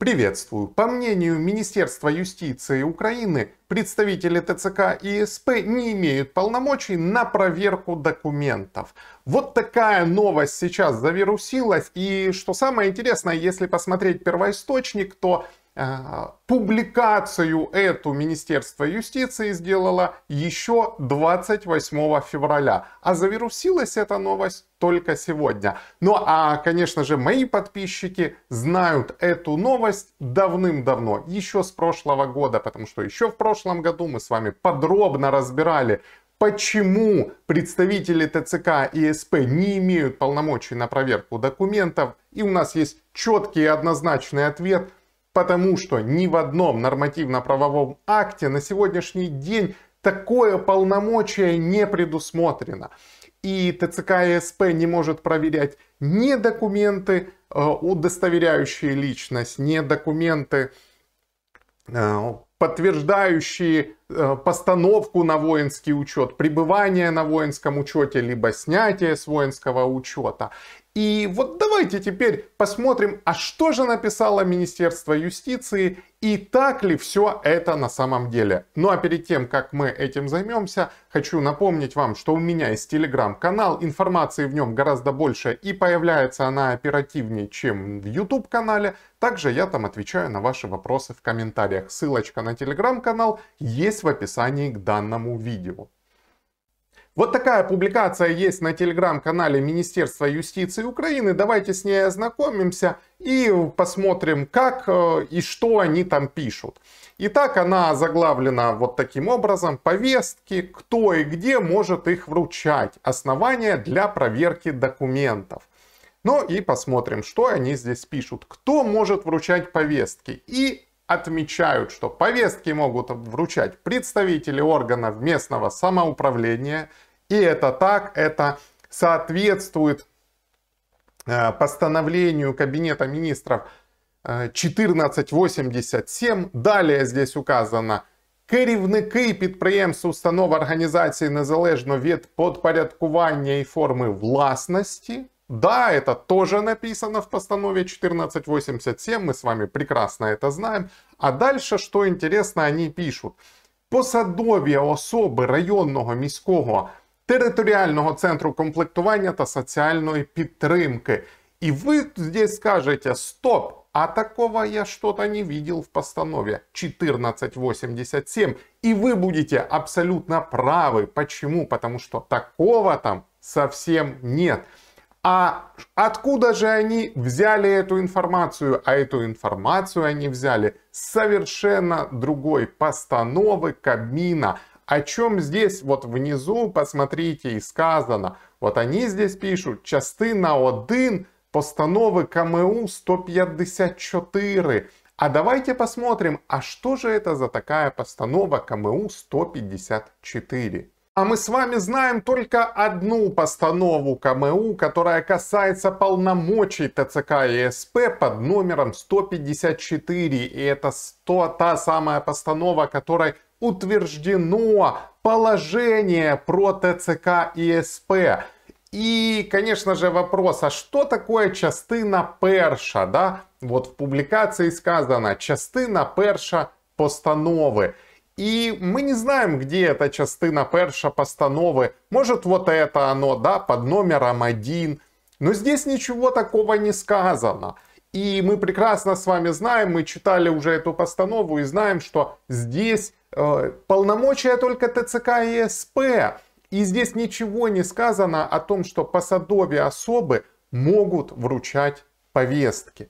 Приветствую. По мнению Министерства юстиции Украины, представители ТЦК и СП не имеют полномочий на проверку документов. Вот такая новость сейчас завирусилась. И что самое интересное, если посмотреть первоисточник, то Э, публикацию эту Министерство юстиции сделало еще 28 февраля, а завирусилась эта новость только сегодня. Ну а, конечно же, мои подписчики знают эту новость давным-давно, еще с прошлого года, потому что еще в прошлом году мы с вами подробно разбирали почему представители ТЦК и СП не имеют полномочий на проверку документов. И у нас есть четкий и однозначный ответ – Потому что ни в одном нормативно-правовом акте на сегодняшний день такое полномочие не предусмотрено. И ТЦК и СП не может проверять ни документы, э, удостоверяющие личность, ни документы, э, подтверждающие э, постановку на воинский учет, пребывание на воинском учете, либо снятие с воинского учета. И вот да, Давайте теперь посмотрим, а что же написало Министерство юстиции и так ли все это на самом деле. Ну а перед тем, как мы этим займемся, хочу напомнить вам, что у меня есть телеграм-канал, информации в нем гораздо больше и появляется она оперативнее, чем в YouTube канале. Также я там отвечаю на ваши вопросы в комментариях. Ссылочка на телеграм-канал есть в описании к данному видео. Вот такая публикация есть на телеграм-канале Министерства юстиции Украины. Давайте с ней ознакомимся и посмотрим, как э, и что они там пишут. Итак, она заглавлена вот таким образом. Повестки, кто и где может их вручать. Основания для проверки документов. Ну и посмотрим, что они здесь пишут. Кто может вручать повестки и отмечают, что повестки могут вручать представители органов местного самоуправления. И это так, это соответствует э, постановлению Кабинета министров 1487. Э, Далее здесь указано Керівники підприємств, установ організації незалежно від подпорядкування і форми власності да, это тоже написано в постанове 1487, мы с вами прекрасно это знаем. А дальше, что интересно, они пишут Посадові особи районного міського територіального центру комплектування та соціальної підтримки. І ви здесь скажете, стоп, а такого я что-то не видел в постанове 1487. И вы будете абсолютно правы. Почему? Потому что такого там совсем нет. А откуда же они взяли эту информацию? А эту информацию они взяли с совершенно другой постановы Кабмина. О чем здесь вот внизу, посмотрите, и сказано. Вот они здесь пишут, частина 1 постановы КМУ 154. А давайте посмотрим, а что же это за такая постанова КМУ 154? А мы с вами знаем только одну постанову КМУ, которая касается полномочий ТЦК и СП под номером 154. И это 100, та самая постанова, которой утверждено положение про ТЦК и СП. И, конечно же, вопрос, а что такое частына перша, да? Вот в публикации сказано, частына перша постановы. І ми не знаємо, где эта частина перша постанови. Может, вот это оно, да, под номером один. Но здесь ничего такого не сказано. И мы прекрасно с вами знаем, мы читали уже эту постанову и знаем, что здесь э, полномочия только ТЦК и СП. И здесь ничего не сказано о том, что посадовые особы могут вручать повестки.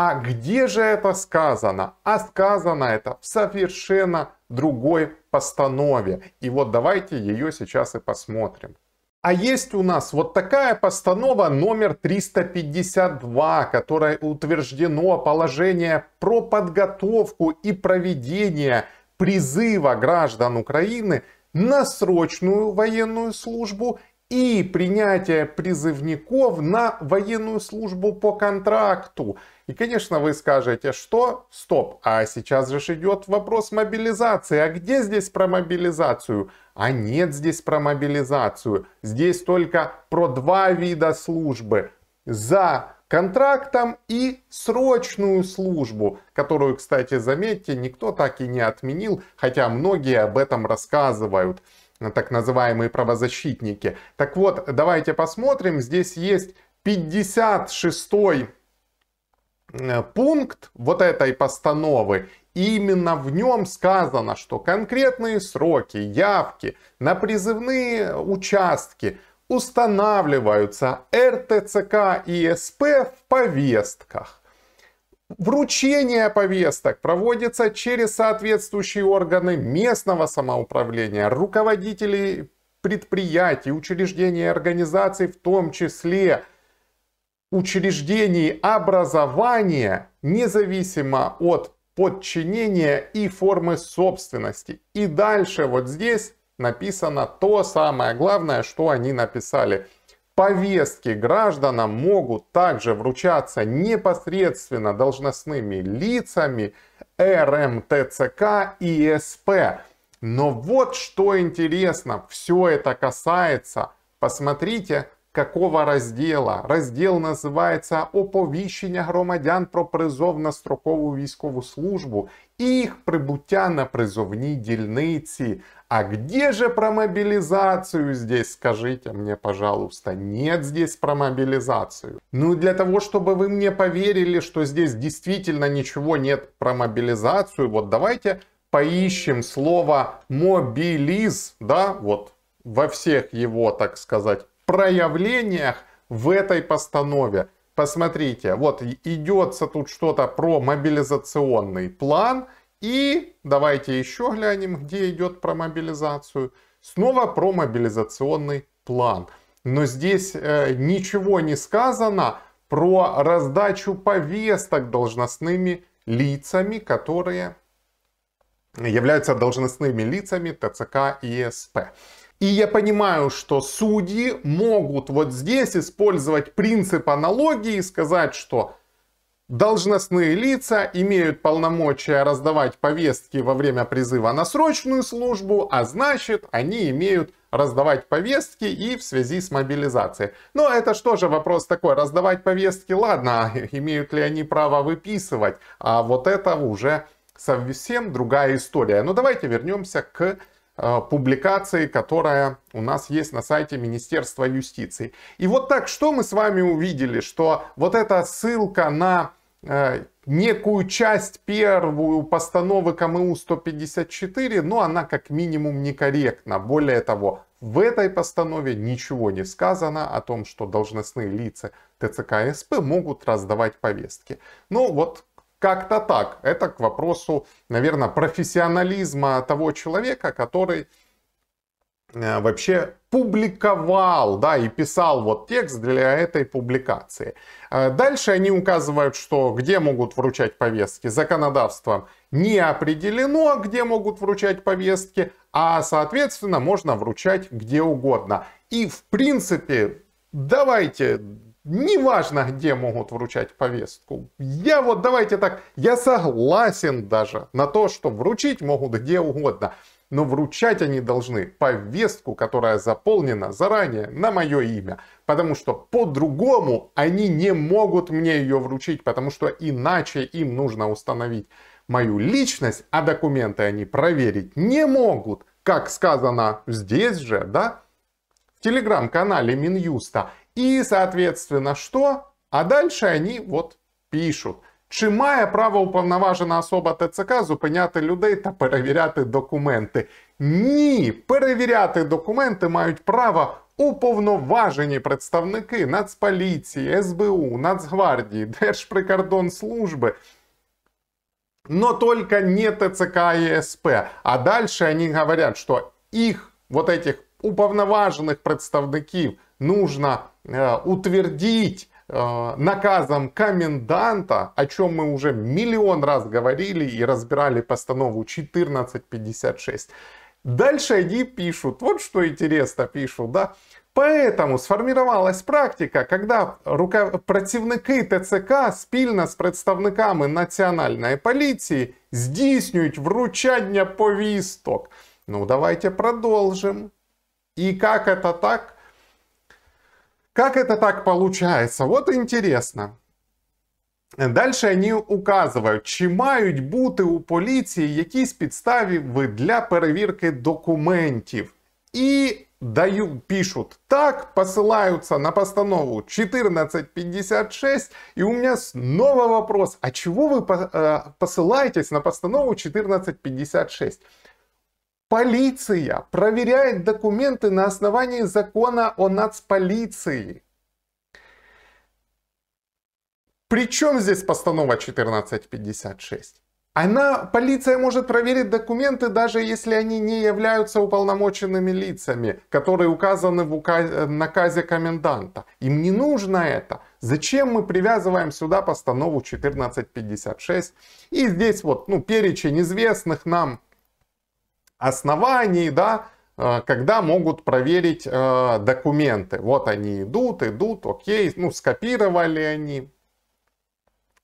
А где же это сказано? А сказано это в совершенно другой постанове. И вот давайте ее сейчас и посмотрим. А есть у нас вот такая постанова номер 352, которой утверждено положение про подготовку и проведение призыва граждан Украины на срочную военную службу и принятие призывников на военную службу по контракту. И, конечно, вы скажете, что стоп, а сейчас же идет вопрос мобилизации. А где здесь про мобилизацию? А нет здесь про мобилизацию. Здесь только про два вида службы. За контрактом и срочную службу, которую, кстати, заметьте, никто так и не отменил, хотя многие об этом рассказывают так называемые правозащитники. Так вот, давайте посмотрим, здесь есть 56 э, пункт вот этой постановы, и именно в нем сказано, что конкретные сроки явки на призывные участки устанавливаются РТЦК и СП в повестках. Вручение повесток проводится через соответствующие органы местного самоуправления, руководителей предприятий, учреждений и организаций, в том числе учреждений образования, независимо от подчинения и формы собственности. И дальше вот здесь написано то самое главное, что они написали – повестки гражданам могут также вручаться непосредственно должностными лицами РМТЦК эм и СП. Но вот что интересно, все это касается, посмотрите, Какого розділа? Розділ називається Оповіщення громадян про призов на строкову військову службу и их прибуття на призовній дільниці. А где же про мобилизацию здесь, скажите мне, пожалуйста? Нет здесь про мобилизацию. Ну для того, чтобы вы мне поверили, что здесь действительно ничего нет про мобилизацию, вот давайте поищем слово «мобилиз», да, вот во всех его, так сказать, проявлениях в этой постанове. Посмотрите, вот идется тут что-то про мобилизационный план. И давайте еще глянем, где идет про мобилизацию. Снова про мобилизационный план. Но здесь э, ничего не сказано про раздачу повесток должностными лицами, которые являются должностными лицами ТЦК и СП. И я понимаю, что судьи могут вот здесь использовать принцип аналогии и сказать, что должностные лица имеют полномочия раздавать повестки во время призыва на срочную службу, а значит они имеют раздавать повестки и в связи с мобилизацией. Но это что же вопрос такой, раздавать повестки, ладно, а имеют ли они право выписывать, а вот это уже совсем другая история. Но ну, давайте вернемся к Э, публикации, которая у нас есть на сайте Министерства юстиции. И вот так, что мы с вами увидели, что вот эта ссылка на э, некую часть первую постановы КМУ 154, но она как минимум некорректна. Более того, в этой постанове ничего не сказано о том, что должностные лица ТЦК СП могут раздавать повестки. Ну вот как-то так. Это к вопросу, наверное, профессионализма того человека, который э, вообще публиковал, да, и писал вот текст для этой публикации. Э, дальше они указывают, что где могут вручать повестки законодавством не определено, где могут вручать повестки, а, соответственно, можно вручать где угодно. И, в принципе, давайте неважно, где могут вручать повестку. Я вот, давайте так, я согласен даже на то, что вручить могут где угодно. Но вручать они должны повестку, которая заполнена заранее на мое имя. Потому что по-другому они не могут мне ее вручить, потому что иначе им нужно установить мою личность, а документы они проверить не могут, как сказано здесь же, да, в телеграм-канале Минюста. И, соответственно, что? А дальше они вот пишут. Чи має право уповноважена особа ТЦК зупиняти людей та перевіряти документи? Ні, перевіряти документи мають право уповноважені представники Нацполіції, СБУ, Нацгвардії, Держприкордонслужби. Но только не ТЦК и СП. А дальше они говорят, что их, вот этих уповноважених представників нужно э, утвердить э, наказом коменданта, о чем мы уже миллион раз говорили и разбирали постанову 1456. Дальше они пишут, вот что интересно пишут, да. Поэтому сформировалась практика, когда рука... працівники ТЦК спільно с представниками национальной полиции здійснюють вручадня повісток. Ну, давайте продолжим. И как это так? Как это так получается? Вот интересно. Дальше они указывают, чи мають бути у поліції якісь підстави для перевірки документів. І даю, пишут так, посылаются на постанову 1456, и у меня снова вопрос, а чего вы э, посылаетесь на постанову 1456? Полиция проверяет документы на основании закона о нацполиции. Причем здесь постанова 1456? Она, полиция может проверить документы, даже если они не являются уполномоченными лицами, которые указаны в указ... наказе коменданта. Им не нужно это. Зачем мы привязываем сюда постанову 1456? И здесь вот ну, перечень известных нам оснований, да, э, когда могут проверить э, документы. Вот они идут, идут, окей, ну, скопировали они.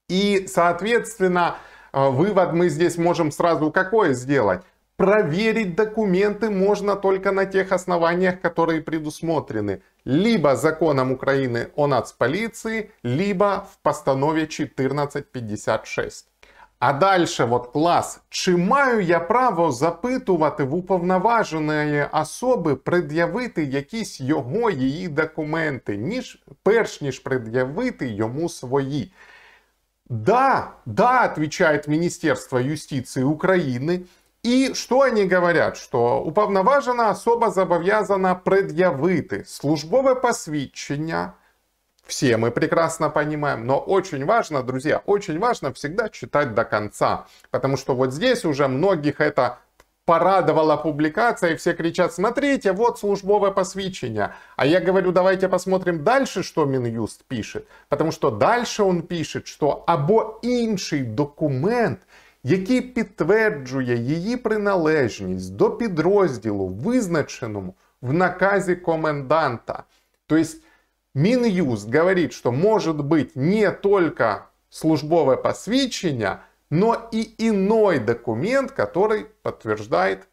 И, соответственно, э, вывод мы здесь можем сразу какой сделать? Проверить документы можно только на тех основаниях, которые предусмотрены либо законом Украины о нацполиции, либо в постанове 1456. А далі, от клас, чи маю я право запитувати в уповноваженої особи пред'явити якісь його її документи, ніж перш ніж пред'явити йому свої? Да, да, отвечает Министерство юстиции Украины. И что они говорят? Что уповноважена особа зобов'язана пред'явити службове посвідчення, все мы прекрасно понимаем, но очень важно, друзья, очень важно всегда читать до конца, потому что вот здесь уже многих это порадовала публикация, и все кричат, смотрите, вот службовое посвящение. А я говорю, давайте посмотрим дальше, что Минюст пишет, потому что дальше он пишет, что або інший документ, який підтверджує її приналежність до підрозділу, визначеному в наказі коменданта. есть Минюст говорит, что может быть не только службове посвящение, но и иной документ, который подтверждает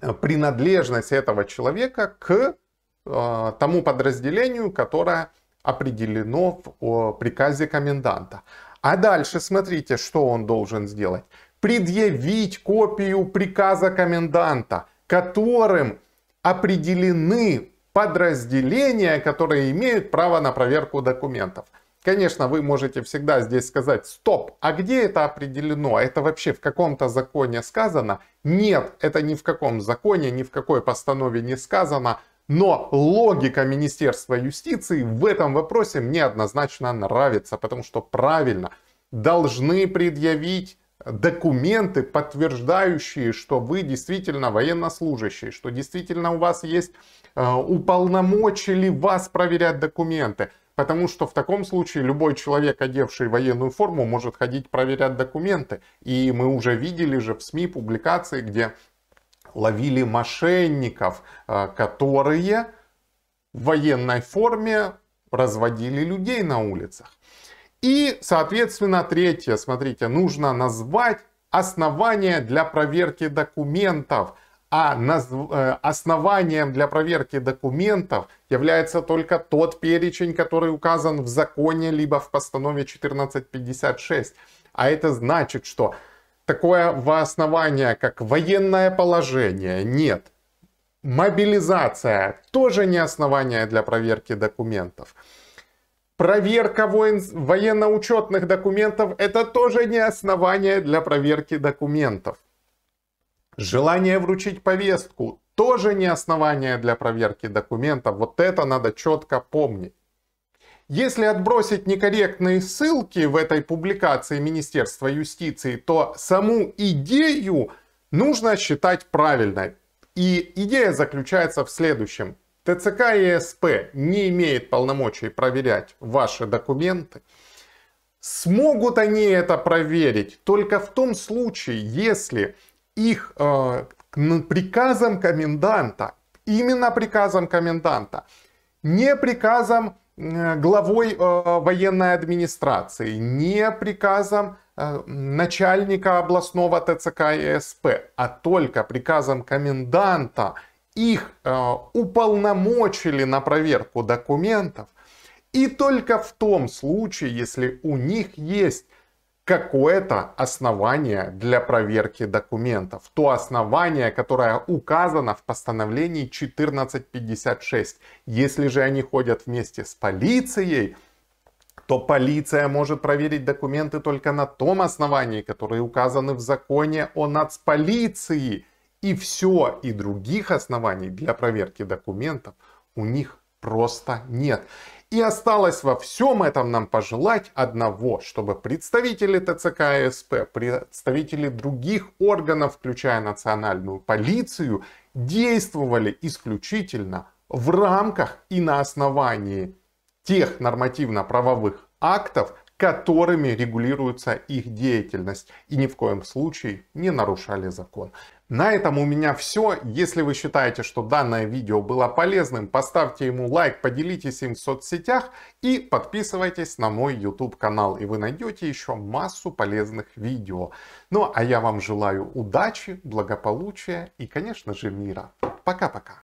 э, принадлежность этого человека к э, тому подразделению, которое определено в приказе коменданта. А дальше смотрите, что он должен сделать. Предъявить копию приказа коменданта, которым определены подразделения, которые имеют право на проверку документов. Конечно, вы можете всегда здесь сказать, стоп, а где это определено? А это вообще в каком-то законе сказано? Нет, это ни в каком законе, ни в какой постанове не сказано. Но логика Министерства юстиции в этом вопросе мне однозначно нравится, потому что правильно должны предъявить документы, подтверждающие, что вы действительно военнослужащий, что действительно у вас есть э, уполномочили вас проверять документы. Потому что в таком случае любой человек, одевший военную форму, может ходить проверять документы. И мы уже видели же в СМИ публикации, где ловили мошенников, э, которые в военной форме разводили людей на улицах. И, соответственно, третье, смотрите, нужно назвать основание для проверки документов. А наз... Э, основанием для проверки документов является только тот перечень, который указан в законе, либо в постанове 1456. А это значит, что такое во основание, как военное положение, нет. Мобилизация тоже не основание для проверки документов. Проверка воен... военно-учетных документов – это тоже не основание для проверки документов. Желание вручить повестку – тоже не основание для проверки документов. Вот это надо четко помнить. Если отбросить некорректные ссылки в этой публикации Министерства юстиции, то саму идею нужно считать правильной. И идея заключается в следующем. ТЦК и СП не имеет полномочий проверять ваши документы. Смогут они это проверить только в том случае, если их э, приказом коменданта, именно приказом коменданта, не приказом э, главой э, военной администрации, не приказом э, начальника областного ТЦК и СП, а только приказом коменданта – их э, уполномочили на проверку документов, и только в том случае, если у них есть какое-то основание для проверки документов. То основание, которое указано в постановлении 1456. Если же они ходят вместе с полицией, то полиция может проверить документы только на том основании, которые указаны в законе о нацполиции. И все, и других оснований для проверки документов у них просто нет. И осталось во всем этом нам пожелать одного, чтобы представители ТЦК и СП, представители других органов, включая национальную полицию, действовали исключительно в рамках и на основании тех нормативно-правовых актов, которыми регулируется их деятельность, и ни в коем случае не нарушали закон. На этом у меня все. Если вы считаете, что данное видео было полезным, поставьте ему лайк, поделитесь им в соцсетях и подписывайтесь на мой YouTube канал. И вы найдете еще массу полезных видео. Ну а я вам желаю удачи, благополучия и, конечно же, мира. Пока-пока.